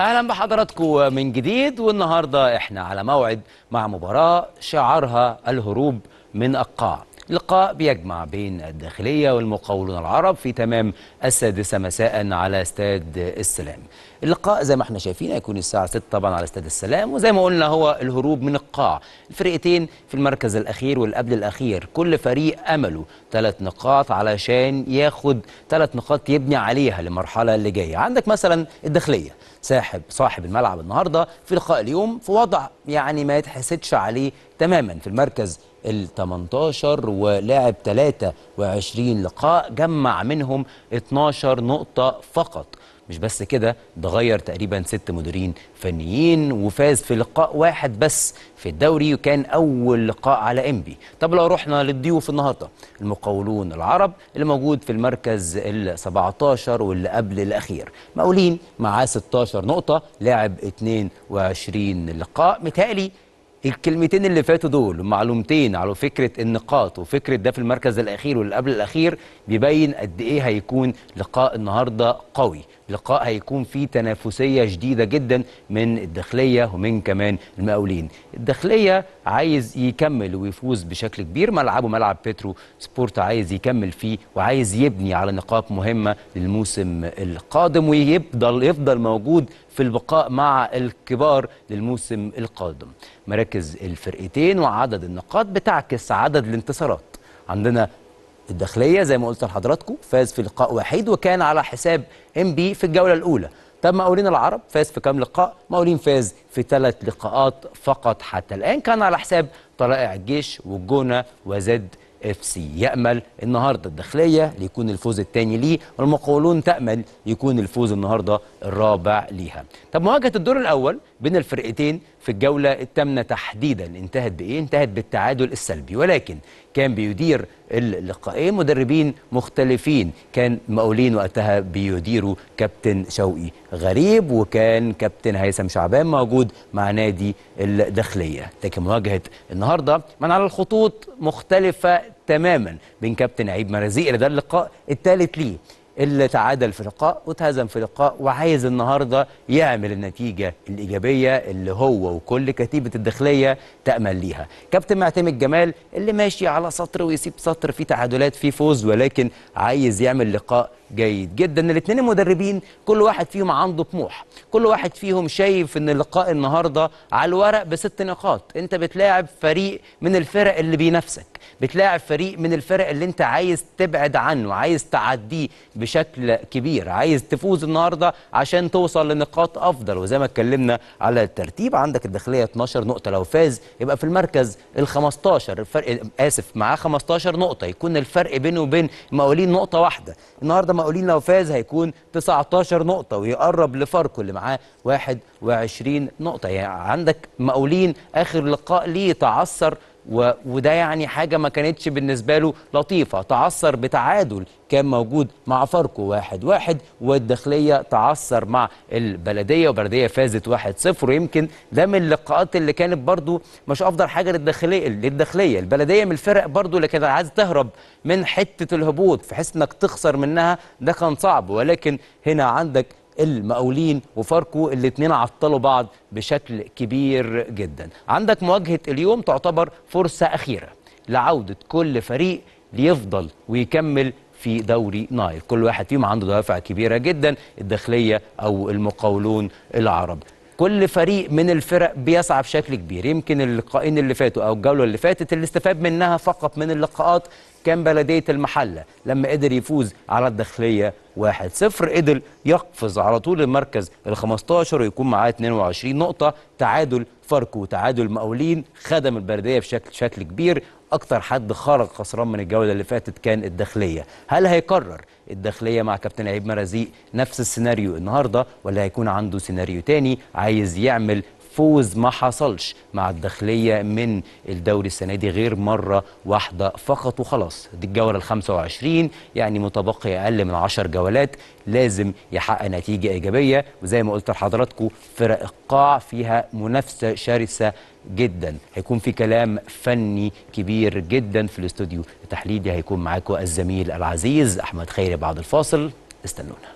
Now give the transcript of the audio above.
اهلا بحضراتكم من جديد والنهارده احنا على موعد مع مباراه شعارها الهروب من القاع لقاء بيجمع بين الداخلية والمقاولون العرب في تمام السادسة مساء على استاد السلام اللقاء زي ما احنا شايفين هيكون الساعة 6 طبعا على استاد السلام وزي ما قلنا هو الهروب من القاع الفرقتين في المركز الأخير والقبل الأخير كل فريق أمله ثلاث نقاط علشان ياخد ثلاث نقاط يبني عليها للمرحلة اللي جاية عندك مثلا الداخلية ساحب صاحب الملعب النهارده في لقاء اليوم في وضع يعني ما يتحسدش عليه تماما في المركز ال 18 ولاعب 23 لقاء جمع منهم 12 نقطة فقط مش بس كده ده غير تقريبا ست مديرين فنيين وفاز في لقاء واحد بس في الدوري وكان اول لقاء على انبي طب لو رحنا للضيوف النهارده المقاولون العرب اللي موجود في المركز ال 17 واللي قبل الاخير مقاولين معاه 16 نقطه لعب 22 لقاء متهيألي الكلمتين اللي فاتوا دول معلومتين على فكره النقاط وفكره ده في المركز الاخير واللي قبل الاخير بيبين قد ايه هيكون لقاء النهارده قوي لقاء هيكون فيه تنافسية شديدة جدا من الداخلية ومن كمان المقاولين الداخلية عايز يكمل ويفوز بشكل كبير ملعبه ملعب بيترو سبورت عايز يكمل فيه وعايز يبني على نقاط مهمة للموسم القادم ويفضل يفضل موجود في البقاء مع الكبار للموسم القادم مراكز الفرقتين وعدد النقاط بتعكس عدد الانتصارات عندنا الداخليه زي ما قلت لحضراتكم فاز في لقاء وحيد وكان على حساب ام بي في الجوله الاولى طب مقاولين العرب فاز في كام لقاء مقاولين فاز في ثلاث لقاءات فقط حتى الان كان على حساب طلائع الجيش والجونه وزد اف سي يامل النهارده الداخليه ليكون الفوز الثاني ليه والمقاولون تامل يكون الفوز النهارده الرابع ليها طب مواجهه الدور الاول بين الفرقتين في الجولة الثامنة تحديدا انتهت بإيه؟ انتهت بالتعادل السلبي ولكن كان بيدير اللقاءين مدربين مختلفين كان مقاولين وقتها بيديروا كابتن شوقي غريب وكان كابتن هيثم شعبان موجود مع نادي الداخلية لكن مواجهة النهاردة من على الخطوط مختلفة تماما بين كابتن مرازيق مرازي ده اللقاء الثالث ليه اللي تعادل في لقاء وتهزم في لقاء وعايز النهارده يعمل النتيجه الايجابيه اللي هو وكل كتيبه الداخليه تامل ليها. كابتن معتمد جمال اللي ماشي على سطر ويسيب سطر في تعادلات في فوز ولكن عايز يعمل لقاء جيد جدا الاثنين المدربين كل واحد فيهم عنده طموح كل واحد فيهم شايف ان لقاء النهارده على الورق بست نقاط انت بتلاعب فريق من الفرق اللي بينافسك بتلاعب فريق من الفرق اللي انت عايز تبعد عنه عايز تعديه بشكل كبير عايز تفوز النهارده عشان توصل لنقاط افضل وزي ما اتكلمنا على الترتيب عندك الداخليه 12 نقطه لو فاز يبقى في المركز ال15 الفرق اسف معاه 15 نقطه يكون الفرق بينه وبين مقاولين نقطه واحده النهارده مقاولين لو فاز هيكون 19 نقطه ويقرب لفاركو اللي معاه 21 نقطه يعني عندك مقاولين اخر لقاء ليه تعثر و... وده يعني حاجه ما كانتش بالنسبه له لطيفه تعثر بتعادل كان موجود مع فاركو واحد واحد والداخليه تعثر مع البلديه وبلديه فازت واحد صفر ويمكن ده من اللقاءات اللي كانت برضو مش افضل حاجه للداخليه للداخليه البلديه من الفرق برضو اللي كانت عايزه تهرب من حته الهبوط في حيث انك تخسر منها ده كان صعب ولكن هنا عندك المقاولين وفاركو الاثنين عطلوا بعض بشكل كبير جدا عندك مواجهة اليوم تعتبر فرصة أخيرة لعودة كل فريق ليفضل ويكمل في دوري نايل كل واحد فيهم عنده دوافع كبيرة جدا الداخلية أو المقاولون العرب كل فريق من الفرق بيسعى بشكل كبير يمكن اللقاءين اللي فاتوا او الجوله اللي فاتت اللي استفاد منها فقط من اللقاءات كان بلديه المحله لما قدر يفوز على الداخليه 1 0 قدر يقفز على طول المركز ال 15 ويكون معاه 22 نقطة تعادل فاركو تعادل مقاولين خدم البلدية بشكل شكل كبير اكتر حد خرج خسران من الجوله اللي فاتت كان الداخليه هل هيكرر الداخليه مع كابتن عيب مرازيق نفس السيناريو النهارده ولا هيكون عنده سيناريو تاني عايز يعمل فوز ما حصلش مع الداخلية من الدوري السنة دي غير مرة واحدة فقط وخلاص دي الجولة ال 25 يعني متبقي أقل من 10 جولات لازم يحقق نتيجة إيجابية وزي ما قلت لحضراتكم فرق القاع فيها منافسة شرسة جدا هيكون في كلام فني كبير جدا في الاستوديو التحليلي هيكون معاكم الزميل العزيز أحمد خيري بعد الفاصل استنونا